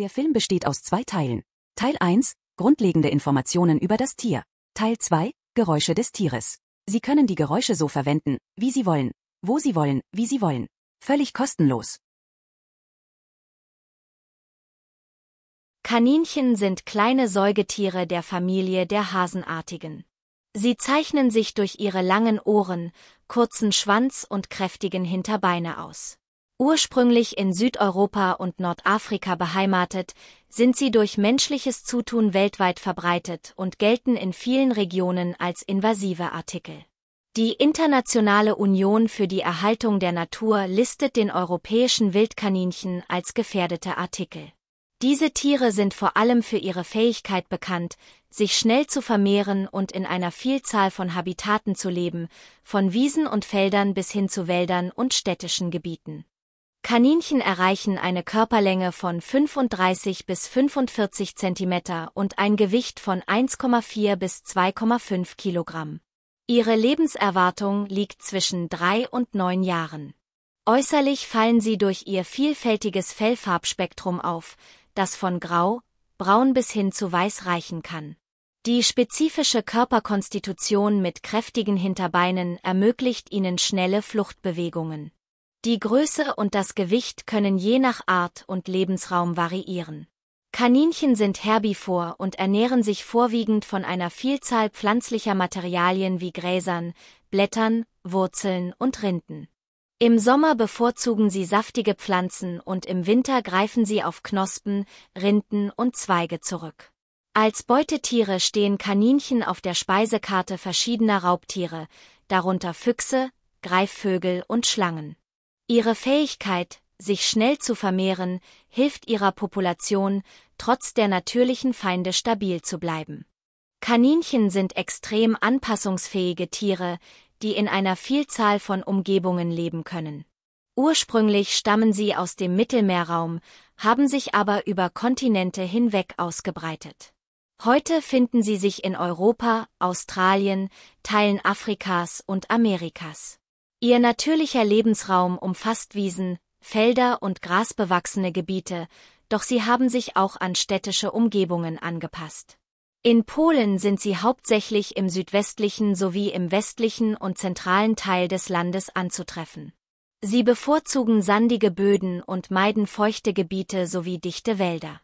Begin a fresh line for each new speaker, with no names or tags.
Der Film besteht aus zwei Teilen. Teil 1, grundlegende Informationen über das Tier. Teil 2, Geräusche des Tieres. Sie können die Geräusche so verwenden, wie Sie wollen, wo Sie wollen, wie Sie wollen. Völlig kostenlos. Kaninchen sind kleine Säugetiere der Familie der Hasenartigen. Sie zeichnen sich durch ihre langen Ohren, kurzen Schwanz und kräftigen Hinterbeine aus. Ursprünglich in Südeuropa und Nordafrika beheimatet, sind sie durch menschliches Zutun weltweit verbreitet und gelten in vielen Regionen als invasive Artikel. Die Internationale Union für die Erhaltung der Natur listet den europäischen Wildkaninchen als gefährdete Artikel. Diese Tiere sind vor allem für ihre Fähigkeit bekannt, sich schnell zu vermehren und in einer Vielzahl von Habitaten zu leben, von Wiesen und Feldern bis hin zu Wäldern und städtischen Gebieten. Kaninchen erreichen eine Körperlänge von 35 bis 45 cm und ein Gewicht von 1,4 bis 2,5 Kilogramm. Ihre Lebenserwartung liegt zwischen drei und neun Jahren. Äußerlich fallen sie durch ihr vielfältiges Fellfarbspektrum auf, das von grau, braun bis hin zu weiß reichen kann. Die spezifische Körperkonstitution mit kräftigen Hinterbeinen ermöglicht ihnen schnelle Fluchtbewegungen. Die Größe und das Gewicht können je nach Art und Lebensraum variieren. Kaninchen sind herbivor und ernähren sich vorwiegend von einer Vielzahl pflanzlicher Materialien wie Gräsern, Blättern, Wurzeln und Rinden. Im Sommer bevorzugen sie saftige Pflanzen und im Winter greifen sie auf Knospen, Rinden und Zweige zurück. Als Beutetiere stehen Kaninchen auf der Speisekarte verschiedener Raubtiere, darunter Füchse, Greifvögel und Schlangen. Ihre Fähigkeit, sich schnell zu vermehren, hilft ihrer Population, trotz der natürlichen Feinde stabil zu bleiben. Kaninchen sind extrem anpassungsfähige Tiere, die in einer Vielzahl von Umgebungen leben können. Ursprünglich stammen sie aus dem Mittelmeerraum, haben sich aber über Kontinente hinweg ausgebreitet. Heute finden sie sich in Europa, Australien, Teilen Afrikas und Amerikas. Ihr natürlicher Lebensraum umfasst Wiesen, Felder und grasbewachsene Gebiete, doch sie haben sich auch an städtische Umgebungen angepasst. In Polen sind sie hauptsächlich im südwestlichen sowie im westlichen und zentralen Teil des Landes anzutreffen. Sie bevorzugen sandige Böden und meiden feuchte Gebiete sowie dichte Wälder.